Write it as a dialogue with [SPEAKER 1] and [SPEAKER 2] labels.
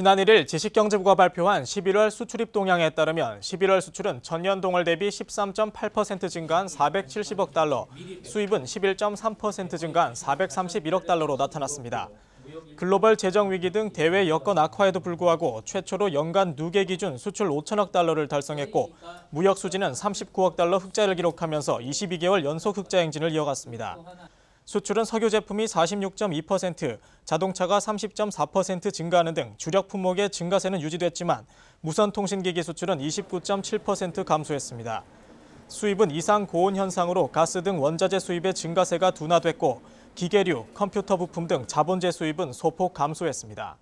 [SPEAKER 1] 지난 1일 지식경제부가 발표한 11월 수출입 동향에 따르면 11월 수출은 전년 동월 대비 13.8% 증가한 470억 달러, 수입은 11.3% 증가한 431억 달러로 나타났습니다. 글로벌 재정 위기 등 대외 여건 악화에도 불구하고 최초로 연간 누계 기준 수출 5천억 달러를 달성했고 무역 수지는 39억 달러 흑자를 기록하면서 22개월 연속 흑자 행진을 이어갔습니다. 수출은 석유 제품이 46.2%, 자동차가 30.4% 증가하는 등 주력 품목의 증가세는 유지됐지만 무선 통신기기 수출은 29.7% 감소했습니다. 수입은 이상 고온 현상으로 가스 등 원자재 수입의 증가세가 둔화됐고 기계류, 컴퓨터 부품 등 자본재 수입은 소폭 감소했습니다.